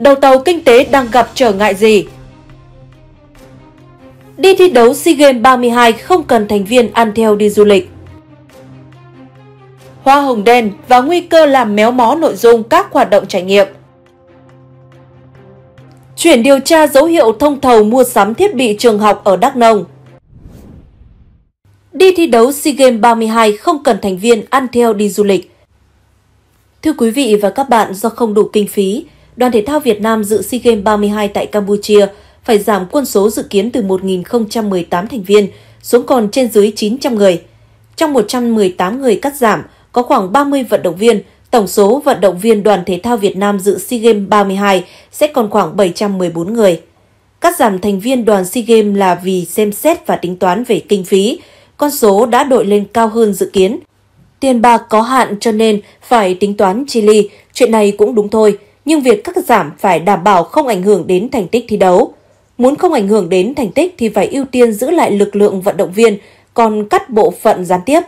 đầu tàu kinh tế đang gặp trở ngại gì? Đi thi đấu SEA Games 32 không cần thành viên ăn theo đi du lịch. Hoa hồng đen và nguy cơ làm méo mó nội dung các hoạt động trải nghiệm. Chuyển điều tra dấu hiệu thông thầu mua sắm thiết bị trường học ở Đắk Nông. Đi thi đấu SEA Games 32 không cần thành viên ăn theo đi du lịch. Thưa quý vị và các bạn, do không đủ kinh phí, đoàn thể thao Việt Nam dự SEA Games 32 tại Campuchia phải giảm quân số dự kiến từ 1.018 thành viên xuống còn trên dưới 900 người. Trong 118 người cắt giảm, có khoảng 30 vận động viên, tổng số vận động viên đoàn thể thao Việt Nam dự SEA Games 32 sẽ còn khoảng 714 người. Cắt giảm thành viên đoàn SEA Games là vì xem xét và tính toán về kinh phí, con số đã đội lên cao hơn dự kiến. Tiền bạc có hạn cho nên phải tính toán chi ly, chuyện này cũng đúng thôi – nhưng việc cắt giảm phải đảm bảo không ảnh hưởng đến thành tích thi đấu. Muốn không ảnh hưởng đến thành tích thì phải ưu tiên giữ lại lực lượng vận động viên, còn cắt bộ phận gián tiếp.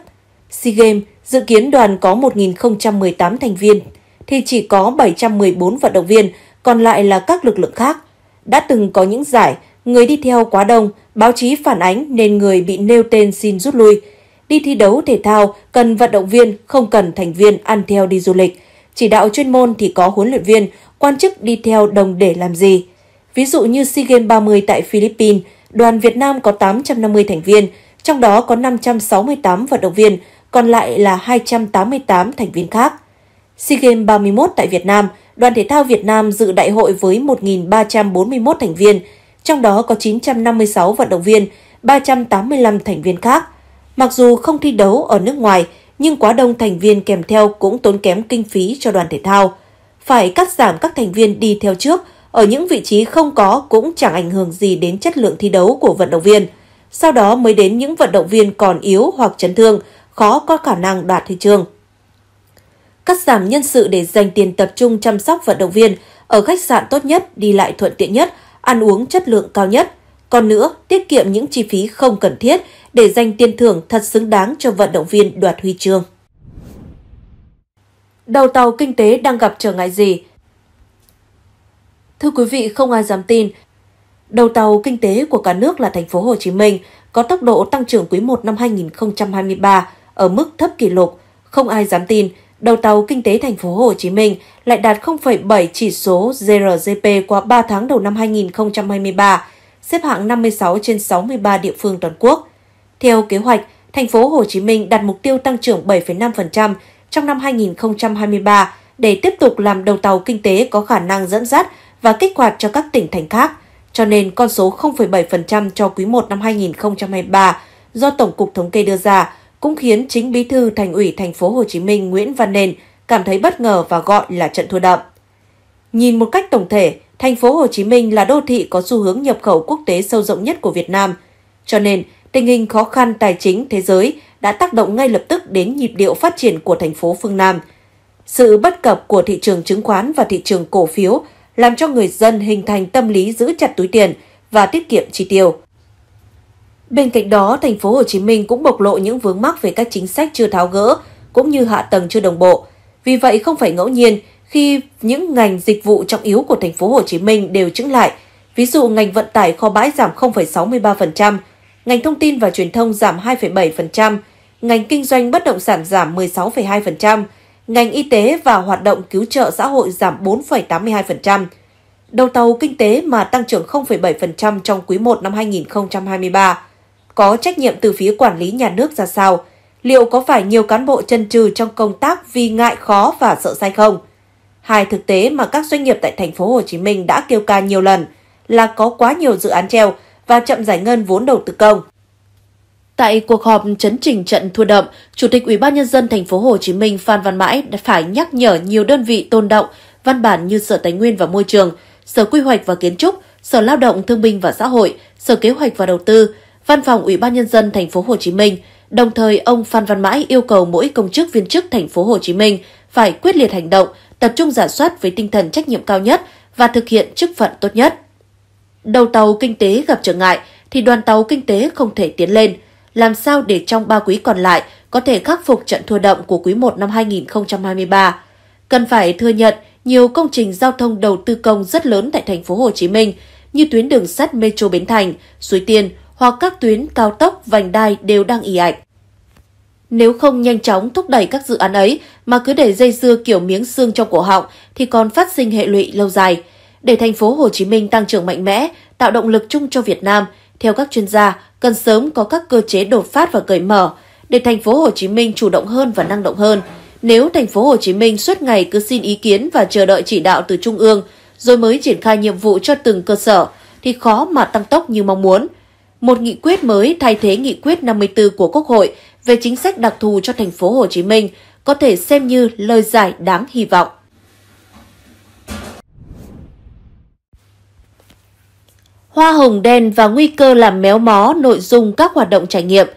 SEA Games dự kiến đoàn có 1.018 thành viên, thì chỉ có 714 vận động viên, còn lại là các lực lượng khác. Đã từng có những giải, người đi theo quá đông, báo chí phản ánh nên người bị nêu tên xin rút lui. Đi thi đấu thể thao cần vận động viên, không cần thành viên ăn theo đi du lịch – chỉ đạo chuyên môn thì có huấn luyện viên, quan chức đi theo đồng để làm gì. Ví dụ như SEA Games 30 tại Philippines, đoàn Việt Nam có 850 thành viên, trong đó có 568 vận động viên, còn lại là 288 thành viên khác. SEA Games 31 tại Việt Nam, đoàn thể thao Việt Nam dự đại hội với 1.341 thành viên, trong đó có 956 vận động viên, 385 thành viên khác. Mặc dù không thi đấu ở nước ngoài, nhưng quá đông thành viên kèm theo cũng tốn kém kinh phí cho đoàn thể thao. Phải cắt giảm các thành viên đi theo trước, ở những vị trí không có cũng chẳng ảnh hưởng gì đến chất lượng thi đấu của vận động viên. Sau đó mới đến những vận động viên còn yếu hoặc chấn thương, khó có khả năng đoạt huy chương. Cắt giảm nhân sự để dành tiền tập trung chăm sóc vận động viên, ở khách sạn tốt nhất, đi lại thuận tiện nhất, ăn uống chất lượng cao nhất – còn nữa, tiết kiệm những chi phí không cần thiết để dành tiền thưởng thật xứng đáng cho vận động viên đoạt huy chương. Đầu tàu kinh tế đang gặp trở ngại gì? Thưa quý vị, không ai dám tin, đầu tàu kinh tế của cả nước là thành phố Hồ Chí Minh có tốc độ tăng trưởng quý 1 năm 2023 ở mức thấp kỷ lục. Không ai dám tin, đầu tàu kinh tế thành phố Hồ Chí Minh lại đạt 0,7 chỉ số GRGP qua 3 tháng đầu năm 2023, xếp hạng 56 trên 63 địa phương toàn quốc. Theo kế hoạch, thành phố Hồ Chí Minh đặt mục tiêu tăng trưởng 7,5% trong năm 2023 để tiếp tục làm đầu tàu kinh tế có khả năng dẫn dắt và kích hoạt cho các tỉnh thành khác. Cho nên con số 0,7% cho quý 1 năm 2023 do Tổng cục Thống kê đưa ra cũng khiến chính Bí thư Thành ủy Thành phố Hồ Chí Minh Nguyễn Văn Nền cảm thấy bất ngờ và gọi là trận thua đậm. Nhìn một cách tổng thể, thành phố Hồ Chí Minh là đô thị có xu hướng nhập khẩu quốc tế sâu rộng nhất của Việt Nam. Cho nên, tình hình khó khăn tài chính thế giới đã tác động ngay lập tức đến nhịp điệu phát triển của thành phố phương Nam. Sự bất cập của thị trường chứng khoán và thị trường cổ phiếu làm cho người dân hình thành tâm lý giữ chặt túi tiền và tiết kiệm chi tiêu. Bên cạnh đó, thành phố Hồ Chí Minh cũng bộc lộ những vướng mắc về các chính sách chưa tháo gỡ cũng như hạ tầng chưa đồng bộ. Vì vậy không phải ngẫu nhiên khi những ngành dịch vụ trọng yếu của thành phố Hồ Chí Minh đều chứng lại. Ví dụ ngành vận tải kho bãi giảm 0,63%, ngành thông tin và truyền thông giảm 2,7%, ngành kinh doanh bất động sản giảm 16,2%, ngành y tế và hoạt động cứu trợ xã hội giảm 4,82%. Đầu tàu kinh tế mà tăng trưởng 0,7% trong quý 1 năm 2023. Có trách nhiệm từ phía quản lý nhà nước ra sao? Liệu có phải nhiều cán bộ chân trừ trong công tác vì ngại khó và sợ sai không? Hai thực tế mà các doanh nghiệp tại thành phố Hồ Chí Minh đã kêu ca nhiều lần là có quá nhiều dự án treo và chậm giải ngân vốn đầu tư công. Tại cuộc họp chấn trình trận thua đậm, Chủ tịch Ủy ban nhân dân thành phố Hồ Chí Minh Phan Văn Mãi đã phải nhắc nhở nhiều đơn vị tôn động văn bản như Sở Tài nguyên và Môi trường, Sở Quy hoạch và Kiến trúc, Sở Lao động Thương binh và Xã hội, Sở Kế hoạch và Đầu tư, Văn phòng Ủy ban nhân dân thành phố Hồ Chí Minh. Đồng thời, ông Phan Văn Mãi yêu cầu mỗi công chức viên chức thành phố Hồ Chí Minh phải quyết liệt hành động tập trung giả soát với tinh thần trách nhiệm cao nhất và thực hiện chức phận tốt nhất. Đầu tàu kinh tế gặp trở ngại thì đoàn tàu kinh tế không thể tiến lên. Làm sao để trong 3 quý còn lại có thể khắc phục trận thua đậm của quý 1 năm 2023? Cần phải thừa nhận nhiều công trình giao thông đầu tư công rất lớn tại thành phố Hồ Chí Minh như tuyến đường sắt Metro Bến Thành, Suối Tiên hoặc các tuyến cao tốc vành đai đều đang ì ạch. Nếu không nhanh chóng thúc đẩy các dự án ấy mà cứ để dây dưa kiểu miếng xương trong cổ họng thì còn phát sinh hệ lụy lâu dài. Để thành phố Hồ Chí Minh tăng trưởng mạnh mẽ, tạo động lực chung cho Việt Nam, theo các chuyên gia, cần sớm có các cơ chế đột phát và cởi mở để thành phố Hồ Chí Minh chủ động hơn và năng động hơn. Nếu thành phố Hồ Chí Minh suốt ngày cứ xin ý kiến và chờ đợi chỉ đạo từ trung ương rồi mới triển khai nhiệm vụ cho từng cơ sở thì khó mà tăng tốc như mong muốn. Một nghị quyết mới thay thế nghị quyết 54 của Quốc hội về chính sách đặc thù cho thành phố Hồ Chí Minh có thể xem như lời giải đáng hy vọng. Hoa hồng đen và nguy cơ làm méo mó nội dung các hoạt động trải nghiệm –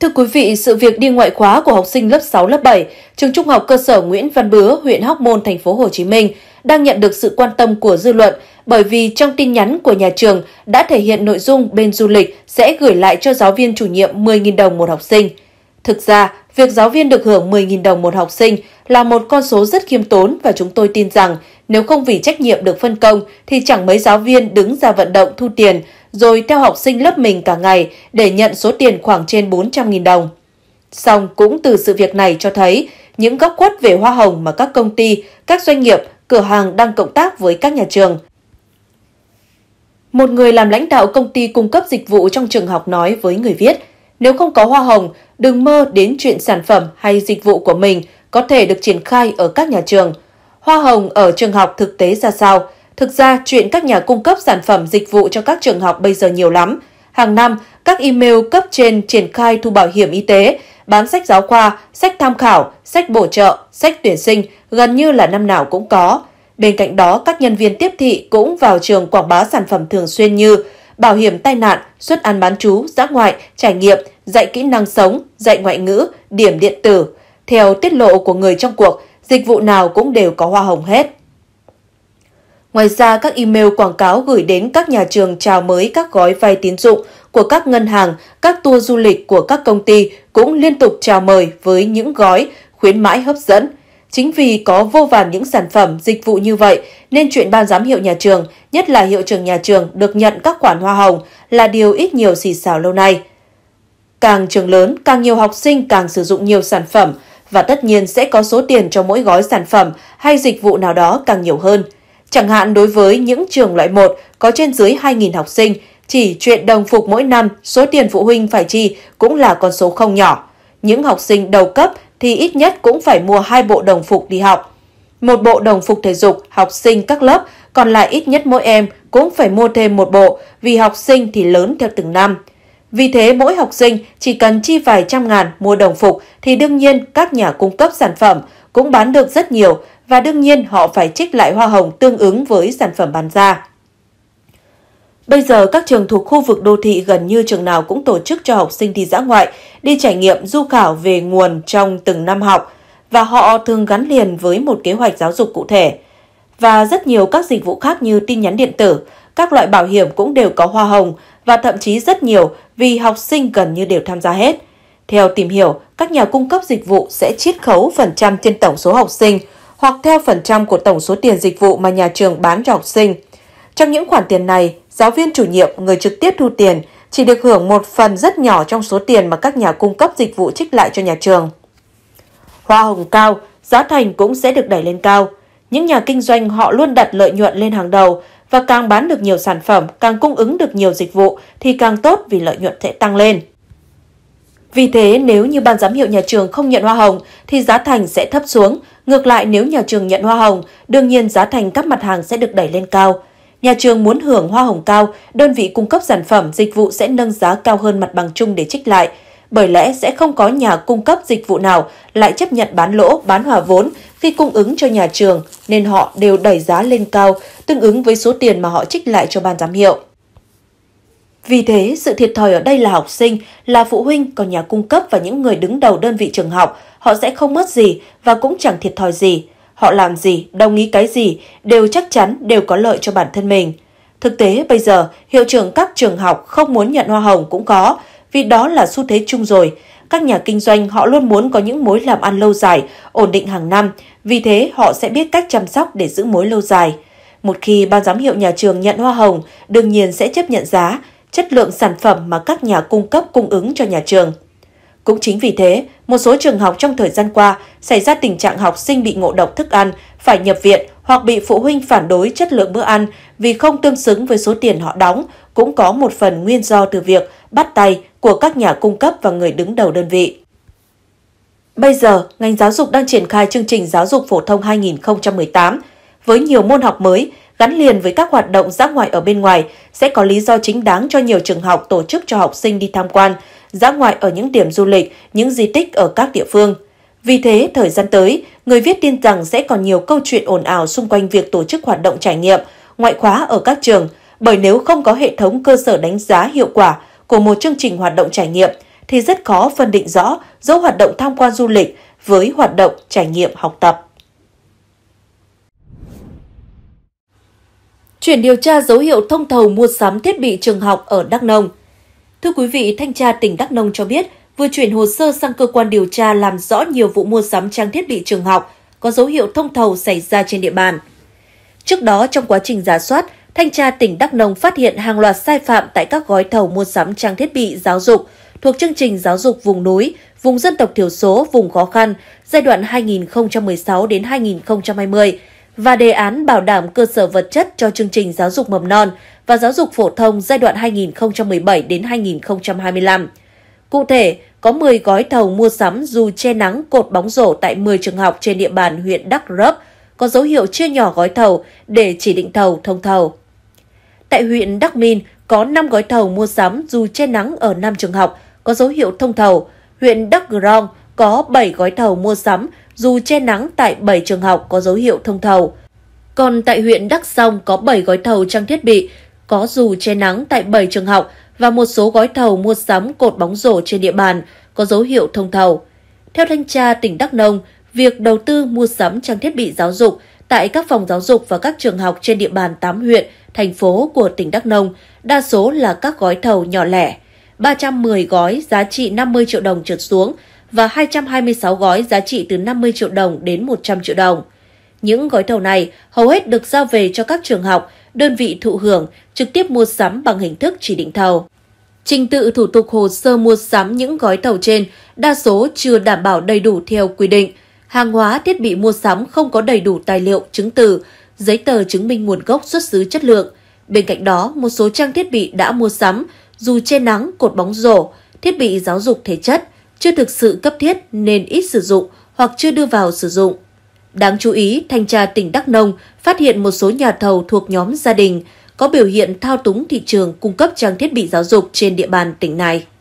Thưa quý vị, sự việc đi ngoại khóa của học sinh lớp 6 lớp 7, trường Trung học cơ sở Nguyễn Văn Bứa, huyện Hóc Môn, thành phố Hồ Chí Minh đang nhận được sự quan tâm của dư luận bởi vì trong tin nhắn của nhà trường đã thể hiện nội dung bên du lịch sẽ gửi lại cho giáo viên chủ nhiệm 10.000 đồng một học sinh. Thực ra, Việc giáo viên được hưởng 10.000 đồng một học sinh là một con số rất khiêm tốn và chúng tôi tin rằng nếu không vì trách nhiệm được phân công thì chẳng mấy giáo viên đứng ra vận động thu tiền rồi theo học sinh lớp mình cả ngày để nhận số tiền khoảng trên 400.000 đồng. Song cũng từ sự việc này cho thấy những góc quất về hoa hồng mà các công ty, các doanh nghiệp, cửa hàng đang cộng tác với các nhà trường. Một người làm lãnh đạo công ty cung cấp dịch vụ trong trường học nói với người viết – nếu không có hoa hồng, đừng mơ đến chuyện sản phẩm hay dịch vụ của mình có thể được triển khai ở các nhà trường. Hoa hồng ở trường học thực tế ra sao? Thực ra, chuyện các nhà cung cấp sản phẩm dịch vụ cho các trường học bây giờ nhiều lắm. Hàng năm, các email cấp trên triển khai thu bảo hiểm y tế, bán sách giáo khoa, sách tham khảo, sách bổ trợ, sách tuyển sinh gần như là năm nào cũng có. Bên cạnh đó, các nhân viên tiếp thị cũng vào trường quảng bá sản phẩm thường xuyên như bảo hiểm tai nạn, xuất ăn bán chú giã ngoại, trải nghiệm, dạy kỹ năng sống, dạy ngoại ngữ, điểm điện tử. Theo tiết lộ của người trong cuộc, dịch vụ nào cũng đều có hoa hồng hết. Ngoài ra, các email quảng cáo gửi đến các nhà trường chào mới các gói vay tín dụng của các ngân hàng, các tour du lịch của các công ty cũng liên tục chào mời với những gói khuyến mãi hấp dẫn – Chính vì có vô vàn những sản phẩm, dịch vụ như vậy nên chuyện ban giám hiệu nhà trường, nhất là hiệu trưởng nhà trường được nhận các khoản hoa hồng là điều ít nhiều xì xào lâu nay. Càng trường lớn, càng nhiều học sinh càng sử dụng nhiều sản phẩm và tất nhiên sẽ có số tiền cho mỗi gói sản phẩm hay dịch vụ nào đó càng nhiều hơn. Chẳng hạn đối với những trường loại 1 có trên dưới 2.000 học sinh, chỉ chuyện đồng phục mỗi năm, số tiền phụ huynh phải chi cũng là con số không nhỏ. Những học sinh đầu cấp thì ít nhất cũng phải mua hai bộ đồng phục đi học. Một bộ đồng phục thể dục học sinh các lớp, còn lại ít nhất mỗi em cũng phải mua thêm một bộ vì học sinh thì lớn theo từng năm. Vì thế mỗi học sinh chỉ cần chi vài trăm ngàn mua đồng phục thì đương nhiên các nhà cung cấp sản phẩm cũng bán được rất nhiều và đương nhiên họ phải trích lại hoa hồng tương ứng với sản phẩm bán ra. Bây giờ các trường thuộc khu vực đô thị gần như trường nào cũng tổ chức cho học sinh đi dã ngoại, đi trải nghiệm du khảo về nguồn trong từng năm học và họ thường gắn liền với một kế hoạch giáo dục cụ thể. Và rất nhiều các dịch vụ khác như tin nhắn điện tử, các loại bảo hiểm cũng đều có hoa hồng và thậm chí rất nhiều vì học sinh gần như đều tham gia hết. Theo tìm hiểu, các nhà cung cấp dịch vụ sẽ chiết khấu phần trăm trên tổng số học sinh hoặc theo phần trăm của tổng số tiền dịch vụ mà nhà trường bán cho học sinh. Trong những khoản tiền này, Giáo viên chủ nhiệm, người trực tiếp thu tiền, chỉ được hưởng một phần rất nhỏ trong số tiền mà các nhà cung cấp dịch vụ trích lại cho nhà trường. Hoa hồng cao, giá thành cũng sẽ được đẩy lên cao. Những nhà kinh doanh họ luôn đặt lợi nhuận lên hàng đầu và càng bán được nhiều sản phẩm, càng cung ứng được nhiều dịch vụ thì càng tốt vì lợi nhuận sẽ tăng lên. Vì thế, nếu như ban giám hiệu nhà trường không nhận hoa hồng thì giá thành sẽ thấp xuống. Ngược lại, nếu nhà trường nhận hoa hồng, đương nhiên giá thành các mặt hàng sẽ được đẩy lên cao. Nhà trường muốn hưởng hoa hồng cao, đơn vị cung cấp sản phẩm, dịch vụ sẽ nâng giá cao hơn mặt bằng chung để trích lại. Bởi lẽ sẽ không có nhà cung cấp dịch vụ nào lại chấp nhận bán lỗ, bán hòa vốn khi cung ứng cho nhà trường, nên họ đều đẩy giá lên cao, tương ứng với số tiền mà họ trích lại cho ban giám hiệu. Vì thế, sự thiệt thòi ở đây là học sinh, là phụ huynh, còn nhà cung cấp và những người đứng đầu đơn vị trường học, họ sẽ không mất gì và cũng chẳng thiệt thòi gì. Họ làm gì, đồng ý cái gì đều chắc chắn đều có lợi cho bản thân mình. Thực tế bây giờ, hiệu trưởng các trường học không muốn nhận hoa hồng cũng có, vì đó là xu thế chung rồi. Các nhà kinh doanh họ luôn muốn có những mối làm ăn lâu dài, ổn định hàng năm, vì thế họ sẽ biết cách chăm sóc để giữ mối lâu dài. Một khi ban giám hiệu nhà trường nhận hoa hồng, đương nhiên sẽ chấp nhận giá, chất lượng sản phẩm mà các nhà cung cấp cung ứng cho nhà trường. Cũng chính vì thế, một số trường học trong thời gian qua xảy ra tình trạng học sinh bị ngộ độc thức ăn, phải nhập viện hoặc bị phụ huynh phản đối chất lượng bữa ăn vì không tương xứng với số tiền họ đóng cũng có một phần nguyên do từ việc bắt tay của các nhà cung cấp và người đứng đầu đơn vị. Bây giờ, ngành giáo dục đang triển khai chương trình giáo dục phổ thông 2018 với nhiều môn học mới gắn liền với các hoạt động dã ngoại ở bên ngoài sẽ có lý do chính đáng cho nhiều trường học tổ chức cho học sinh đi tham quan, dã ngoại ở những điểm du lịch, những di tích ở các địa phương. Vì thế, thời gian tới, người viết tin rằng sẽ còn nhiều câu chuyện ồn ào xung quanh việc tổ chức hoạt động trải nghiệm, ngoại khóa ở các trường, bởi nếu không có hệ thống cơ sở đánh giá hiệu quả của một chương trình hoạt động trải nghiệm, thì rất khó phân định rõ giữa hoạt động tham quan du lịch với hoạt động trải nghiệm học tập. Chuyển điều tra dấu hiệu thông thầu mua sắm thiết bị trường học ở Đắk Nông – Thưa quý vị, Thanh tra tỉnh Đắk Nông cho biết vừa chuyển hồ sơ sang cơ quan điều tra làm rõ nhiều vụ mua sắm trang thiết bị trường học có dấu hiệu thông thầu xảy ra trên địa bàn. Trước đó, trong quá trình giả soát, Thanh tra tỉnh Đắk Nông phát hiện hàng loạt sai phạm tại các gói thầu mua sắm trang thiết bị giáo dục thuộc chương trình giáo dục vùng núi, vùng dân tộc thiểu số, vùng khó khăn giai đoạn 2016 đến 2020 và đề án bảo đảm cơ sở vật chất cho chương trình giáo dục mầm non và giáo dục phổ thông giai đoạn 2017 đến 2025. Cụ thể, có 10 gói thầu mua sắm dù che nắng cột bóng rổ tại 10 trường học trên địa bàn huyện Đắk Rớp có dấu hiệu chia nhỏ gói thầu để chỉ định thầu thông thầu. Tại huyện Đắk Minh có 5 gói thầu mua sắm dù che nắng ở 5 trường học có dấu hiệu thông thầu. Huyện Đắk Grong có 7 gói thầu mua sắm dù che nắng tại 7 trường học có dấu hiệu thông thầu. Còn tại huyện Đắk Song có 7 gói thầu trang thiết bị, có dù che nắng tại 7 trường học và một số gói thầu mua sắm cột bóng rổ trên địa bàn có dấu hiệu thông thầu. Theo thanh tra tỉnh Đắk Nông, việc đầu tư mua sắm trang thiết bị giáo dục tại các phòng giáo dục và các trường học trên địa bàn 8 huyện, thành phố của tỉnh Đắk Nông đa số là các gói thầu nhỏ lẻ. 310 gói giá trị 50 triệu đồng trượt xuống và 226 gói giá trị từ 50 triệu đồng đến 100 triệu đồng. Những gói thầu này hầu hết được giao về cho các trường học, đơn vị thụ hưởng trực tiếp mua sắm bằng hình thức chỉ định thầu. Trình tự thủ tục hồ sơ mua sắm những gói thầu trên đa số chưa đảm bảo đầy đủ theo quy định. Hàng hóa thiết bị mua sắm không có đầy đủ tài liệu, chứng từ, giấy tờ chứng minh nguồn gốc xuất xứ chất lượng. Bên cạnh đó, một số trang thiết bị đã mua sắm, dù che nắng, cột bóng rổ, thiết bị giáo dục thể chất, chưa thực sự cấp thiết nên ít sử dụng hoặc chưa đưa vào sử dụng. Đáng chú ý, thanh tra tỉnh Đắk Nông phát hiện một số nhà thầu thuộc nhóm gia đình có biểu hiện thao túng thị trường cung cấp trang thiết bị giáo dục trên địa bàn tỉnh này.